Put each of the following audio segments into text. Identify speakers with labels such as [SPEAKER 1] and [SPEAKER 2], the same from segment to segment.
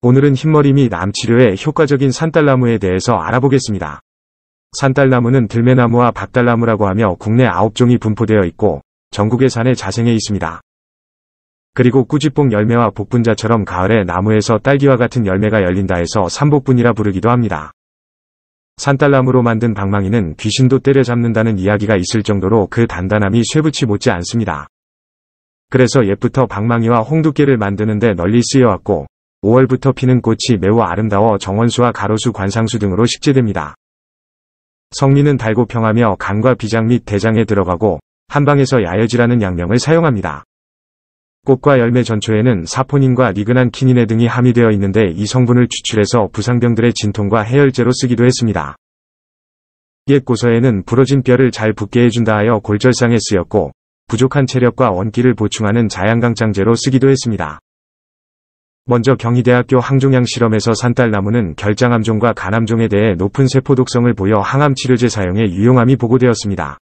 [SPEAKER 1] 오늘은 흰머리 및 암치료에 효과적인 산딸나무에 대해서 알아보겠습니다. 산딸나무는 들매나무와 박딸나무라고 하며 국내 9종이 분포되어 있고 전국의 산에 자생해 있습니다. 그리고 꾸지뽕 열매와 복분자처럼 가을에 나무에서 딸기와 같은 열매가 열린다 해서 산복분이라 부르기도 합니다. 산딸나무로 만든 방망이는 귀신도 때려잡는다는 이야기가 있을 정도로 그 단단함이 쇠붙이 못지 않습니다. 그래서 옛부터 방망이와 홍두깨를 만드는데 널리 쓰여왔고 5월부터 피는 꽃이 매우 아름다워 정원수와 가로수 관상수 등으로 식재됩니다. 성미는 달고 평하며 간과 비장 및 대장에 들어가고 한방에서 야여지라는 양명을 사용합니다. 꽃과 열매 전초에는 사포닌과 리그난 키닌에 등이 함유되어 있는데 이 성분을 추출해서 부상병들의 진통과 해열제로 쓰기도 했습니다. 옛 고서에는 부러진 뼈를 잘붓게 해준다 하여 골절상에 쓰였고 부족한 체력과 원기를 보충하는 자양강장제로 쓰기도 했습니다. 먼저 경희대학교 항종양 실험에서 산딸나무는 결장암종과 간암종에 대해 높은 세포 독성을 보여 항암치료제 사용에 유용함이 보고되었습니다.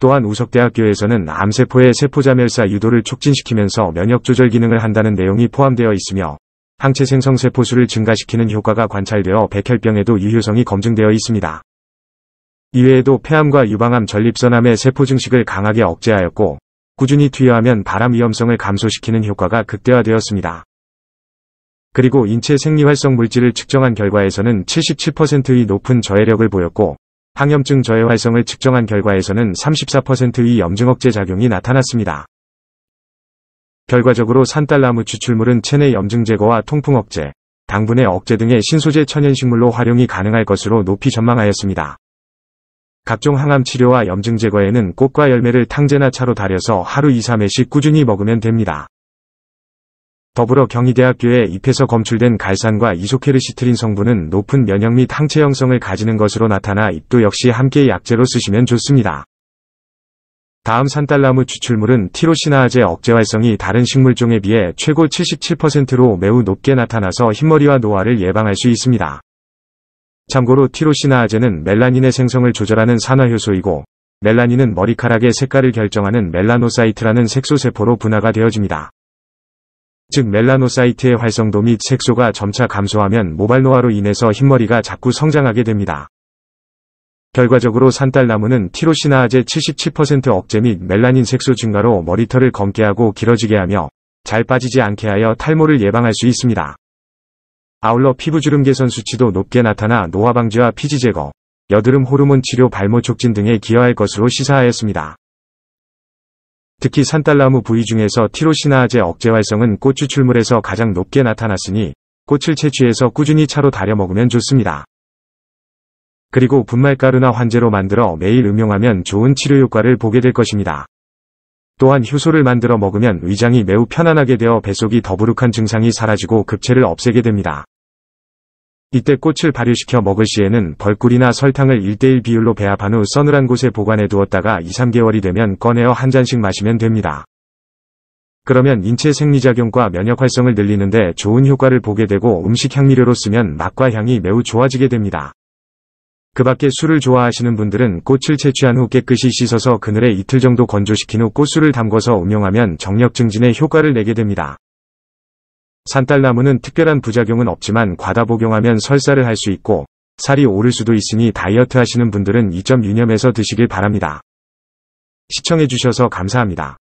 [SPEAKER 1] 또한 우석대학교에서는 암세포의 세포자멸사 유도를 촉진시키면서 면역조절 기능을 한다는 내용이 포함되어 있으며 항체 생성 세포수를 증가시키는 효과가 관찰되어 백혈병에도 유효성이 검증되어 있습니다. 이외에도 폐암과 유방암 전립선암의 세포 증식을 강하게 억제하였고 꾸준히 투여하면 바람 위험성을 감소시키는 효과가 극대화되었습니다. 그리고 인체 생리활성 물질을 측정한 결과에서는 77%의 높은 저해력을 보였고 항염증 저해 활성을 측정한 결과에서는 34%의 염증 억제 작용이 나타났습니다. 결과적으로 산딸나무 추출물은 체내 염증 제거와 통풍 억제, 당분의 억제 등의 신소재 천연식물로 활용이 가능할 것으로 높이 전망하였습니다. 각종 항암 치료와 염증 제거에는 꽃과 열매를 탕제나 차로 달여서 하루 2, 3회씩 꾸준히 먹으면 됩니다. 더불어 경희대학교의 잎에서 검출된 갈산과 이소케르시트린 성분은 높은 면역 및 항체 형성을 가지는 것으로 나타나 잎도 역시 함께 약재로 쓰시면 좋습니다. 다음 산딸나무 추출물은 티로시나아제 억제 활성이 다른 식물종에 비해 최고 77%로 매우 높게 나타나서 흰머리와 노화를 예방할 수 있습니다. 참고로 티로시나 아제는 멜라닌의 생성을 조절하는 산화효소이고 멜라닌은 머리카락의 색깔을 결정하는 멜라노사이트라는 색소세포로 분화가 되어집니다. 즉 멜라노사이트의 활성도 및 색소가 점차 감소하면 모발노화로 인해서 흰머리가 자꾸 성장하게 됩니다. 결과적으로 산딸나무는 티로시나아제 77% 억제 및 멜라닌 색소 증가로 머리털을 검게 하고 길어지게 하며 잘 빠지지 않게 하여 탈모를 예방할 수 있습니다. 아울러 피부주름 개선 수치도 높게 나타나 노화 방지와 피지 제거, 여드름 호르몬 치료 발모 촉진 등에 기여할 것으로 시사하였습니다. 특히 산딸나무 부위 중에서 티로시나아제 억제 활성은 꽃 추출물에서 가장 높게 나타났으니 꽃을 채취해서 꾸준히 차로 다려 먹으면 좋습니다. 그리고 분말가루나 환제로 만들어 매일 음용하면 좋은 치료 효과를 보게 될 것입니다. 또한 효소를 만들어 먹으면 위장이 매우 편안하게 되어 배속이 더부룩한 증상이 사라지고 급체를 없애게 됩니다. 이때 꽃을 발효시켜 먹을 시에는 벌꿀이나 설탕을 1대1 비율로 배합한 후 서늘한 곳에 보관해 두었다가 2, 3개월이 되면 꺼내어 한 잔씩 마시면 됩니다. 그러면 인체 생리작용과 면역 활성을 늘리는데 좋은 효과를 보게 되고 음식 향미료로 쓰면 맛과 향이 매우 좋아지게 됩니다. 그 밖에 술을 좋아하시는 분들은 꽃을 채취한 후 깨끗이 씻어서 그늘에 이틀 정도 건조시킨 후 꽃술을 담궈서 음용하면 정력 증진에 효과를 내게 됩니다. 산딸나무는 특별한 부작용은 없지만 과다 복용하면 설사를 할 수 있고 살이 오를 수도 있으니 다이어트 하시는 분들은 2 6 유념해서 드시길 바랍니다. 시청해주셔서 감사합니다.